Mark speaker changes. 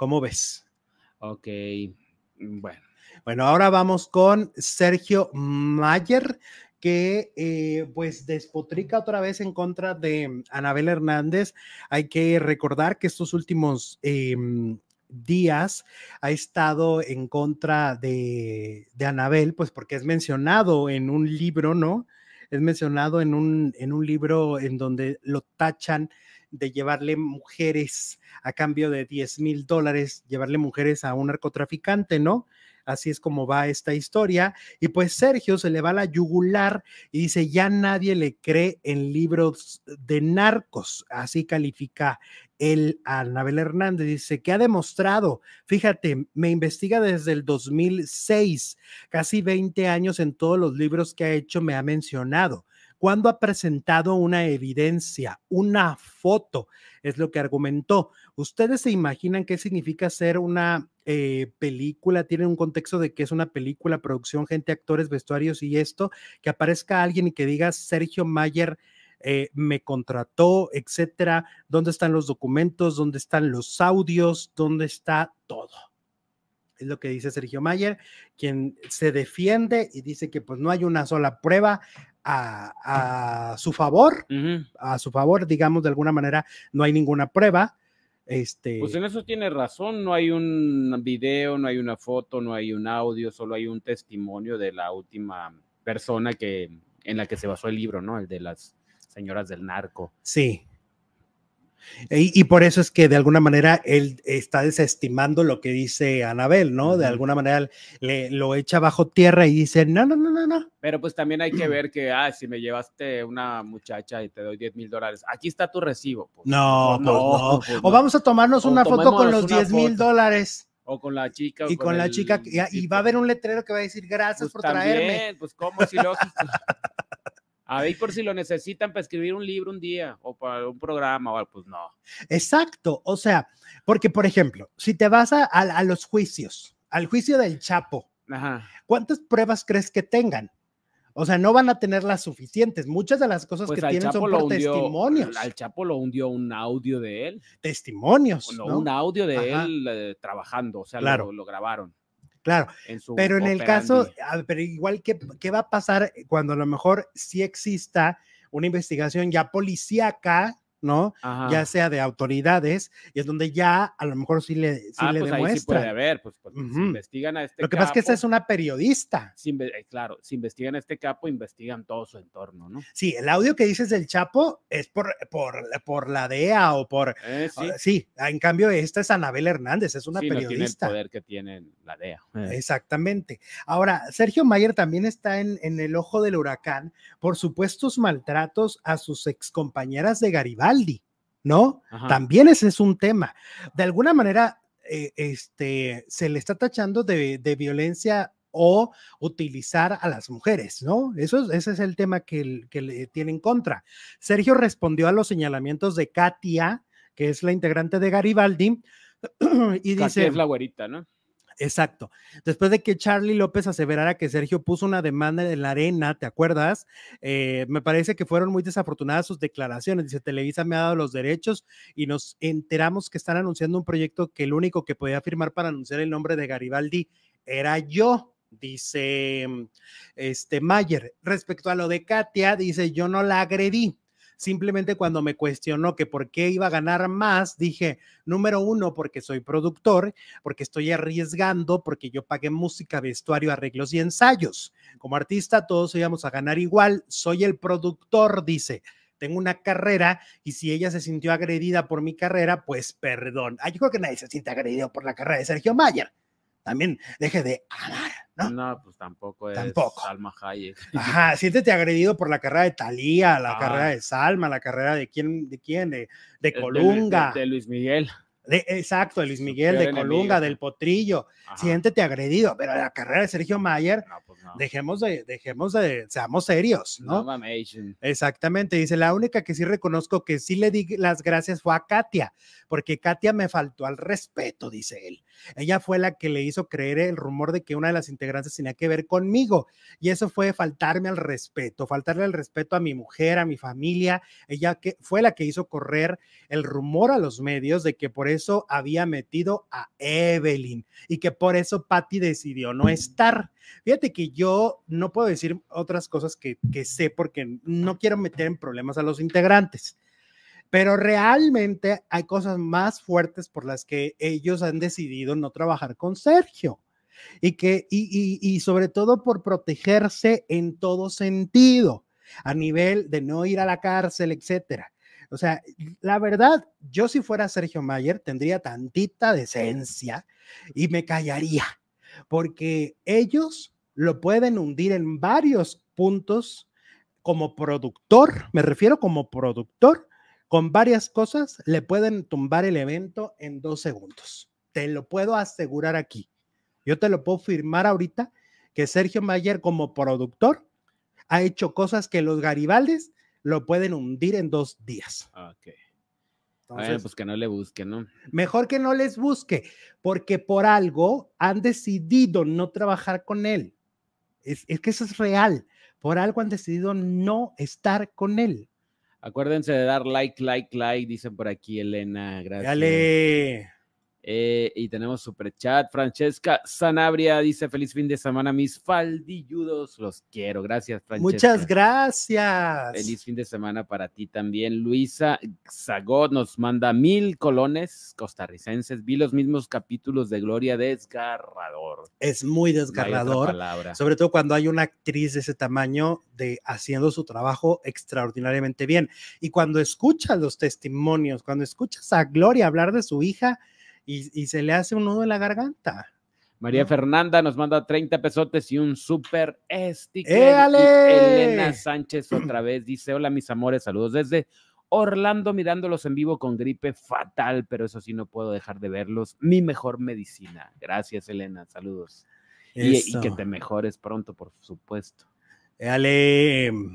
Speaker 1: ¿Cómo ves? Ok, bueno. Bueno, ahora vamos con Sergio Mayer, que eh, pues despotrica otra vez en contra de Anabel Hernández. Hay que recordar que estos últimos em, días ha estado en contra de Anabel, pues porque es mencionado en un libro, ¿no? es mencionado en un, en un libro en donde lo tachan de llevarle mujeres a cambio de 10 mil dólares, llevarle mujeres a un narcotraficante, ¿no? Así es como va esta historia. Y pues Sergio se le va la yugular y dice, ya nadie le cree en libros de narcos. Así califica él a Anabel Hernández. Dice que ha demostrado, fíjate, me investiga desde el 2006, casi 20 años en todos los libros que ha hecho, me ha mencionado cuando ha presentado una evidencia, una foto, es lo que argumentó. ¿Ustedes se imaginan qué significa ser una eh, película? Tienen un contexto de que es una película, producción, gente, actores, vestuarios y esto, que aparezca alguien y que diga Sergio Mayer. Eh, me contrató, etcétera, dónde están los documentos, dónde están los audios, dónde está todo. Es lo que dice Sergio Mayer, quien se defiende y dice que pues no hay una sola prueba, a, a su favor, a su favor, digamos, de alguna manera, no hay ninguna prueba. Pues este... Pues en
Speaker 2: eso tiene razón, no hay un video, no hay una foto, no hay un audio, solo hay un testimonio de la última persona que, en la que se basó el libro, ¿no? El de las señoras del narco.
Speaker 1: Sí. Y, por eso es que de alguna manera él está desestimando lo que dice Anabel, ¿no? De alguna manera le, lo echa bajo tierra y dice, no, no, no, no, no.
Speaker 2: Pero pues también hay que ver que, ah, si me llevaste una muchacha y te doy 10 mil dólares, aquí está tu recibo. Pues".
Speaker 1: No, no, pues pues O vamos a tomarnos una foto con los 10 mil dólares.
Speaker 2: O con la chica. Y con, la chica. Y, va a haber un letrero que va a decir, gracias por traerme. Pues como si lo... A ver por si lo necesitan para escribir un libro un día o para un programa o algo, pues no.
Speaker 1: Exacto, o sea, porque por ejemplo, si te vas a, los juicios, al juicio del Chapo, ¿cuántas pruebas crees que tengan? O sea, no van a tener las suficientes. Muchas de las cosas pues que tienen son por testimonios.
Speaker 2: Al Chapo lo hundió un audio de él. Testimonios. un audio de él eh, trabajando, o sea, claro. lo grabaron. Claro, pero en el caso,
Speaker 1: pero igual, ¿qué, ¿qué va a pasar cuando a lo mejor sí exista una investigación ya policíaca ¿no? Ya sea de autoridades, y es donde ya a lo mejor sí le, sí ah, pues, puede
Speaker 2: haber, pues, pues investigan a este Lo que pasa es que esta es
Speaker 1: una periodista.
Speaker 2: Eh, claro, si investigan a este capo, investigan todo su entorno, ¿no?
Speaker 1: Sí, el audio que dices del Chapo es por, por, por la DEA o por... Eh, ah, sí. en cambio esta es Anabel Hernández, es una periodista. No el poder
Speaker 2: que tiene la DEA. Eh.
Speaker 1: Exactamente. Ahora, Sergio Mayer también está en, en el ojo del huracán por supuestos maltratos a sus excompañeras de Garibaldi. Garibaldi, ¿no? También ese es un tema. De alguna manera, eh, este, se le está tachando de, violencia o utilizar a las mujeres, ¿no? Eso es, ese es el tema que, que le tiene en contra. Sergio respondió a los señalamientos de Katia, que es la integrante de Garibaldi, y dice... es la
Speaker 2: güerita, ¿no?
Speaker 1: exacto. Después de que Charlie López aseverara que Sergio puso una demanda en la arena, ¿te acuerdas? Eh, me parece que fueron muy desafortunadas sus declaraciones. Dice, Televisa me ha dado los derechos y nos enteramos que están anunciando un proyecto que el único que podía firmar para anunciar el nombre de Garibaldi era yo. Dice este Mayer, respecto a lo de Katia, dice yo no la agredí, Simplemente cuando me cuestionó que por qué iba a ganar más, dije, número uno, porque soy productor, porque estoy arriesgando, porque yo pagué música, vestuario, arreglos y ensayos. Como artista todos íbamos a ganar igual, soy el productor, dice tengo una carrera y si ella se sintió agredida por mi carrera, pues perdón. Ay, yo creo que nadie se siente agredido por la carrera de Sergio Mayer. También deje de agarrar.
Speaker 2: ¿no? pues tampoco es Salma Hayek.
Speaker 1: Ajá, siéntete agredido por la carrera de Talía, la ah. carrera de Salma, la carrera de quién, de quién, de, eh, Colunga.
Speaker 2: de Luis Miguel exacto, Luis
Speaker 1: Miguel, de Colunga, del Potrillo. Siéntete agredido, pero la carrera de Sergio Mayer, pues dejemos de, dejemos de, seamos serios, ¿no? Exactamente, dice, la única que sí reconozco que sí le di las gracias fue a Katia, porque Katia me faltó al respeto, dice él. Ella fue la que le hizo creer el rumor de que una de las integrantes tenía que ver conmigo, y eso fue faltarme al respeto, faltarle al respeto a mi mujer, a mi familia. Ella que fue la que hizo correr el rumor a los medios de que por eso había metido a Evelyn y que por eso Patty decidió no estar. Fíjate que yo no puedo decir otras cosas que, que sé porque no quiero meter en problemas a los integrantes pero realmente hay cosas más fuertes por las que ellos han decidido no trabajar con Sergio y que y, y, sobre todo por protegerse en todo sentido a nivel de no ir a la cárcel etcétera o sea, la verdad, yo si fuera Sergio Mayer tendría tantita decencia y me callaría, porque ellos lo pueden hundir en varios puntos como productor, me refiero como productor, con varias cosas le pueden tumbar el evento en dos segundos. Te lo puedo asegurar aquí. Yo te lo puedo firmar ahorita que Sergio Mayer como productor ha hecho cosas que los Garibaldes lo pueden hundir en dos días.
Speaker 2: Ok. Entonces, pues que no le busquen, ¿no?
Speaker 1: Mejor que no les busque, porque por algo han decidido no trabajar con él. Es, es que eso es real. Por algo han decidido no estar con él.
Speaker 2: Acuérdense de dar like, like, like, dicen por aquí, Elena. Gracias. Dale. Eh, y tenemos super chat. Francesca Sanabria dice: Feliz fin de semana, mis faldilludos. Los quiero. Gracias, Francesca. Muchas gracias. Feliz fin de semana para ti también. Luisa Zagot nos manda mil colones costarricenses. Vi los mismos capítulos de Gloria desgarrador.
Speaker 1: Es muy desgarrador. sobre todo cuando hay una actriz de ese tamaño de haciendo su trabajo extraordinariamente bien. Y cuando escuchas los testimonios, cuando escuchas a Gloria hablar de su hija, y, se le hace un nudo en la garganta.
Speaker 2: María Fernanda nos manda 30 pesotes y un super sticker. Elena Sánchez otra vez dice: Hola, mis amores, saludos desde Orlando mirándolos en vivo con gripe fatal, pero eso sí, no puedo dejar de verlos. Mi mejor medicina. Gracias, Elena, saludos. Y, y, que te mejores pronto, por supuesto. ¡Éale!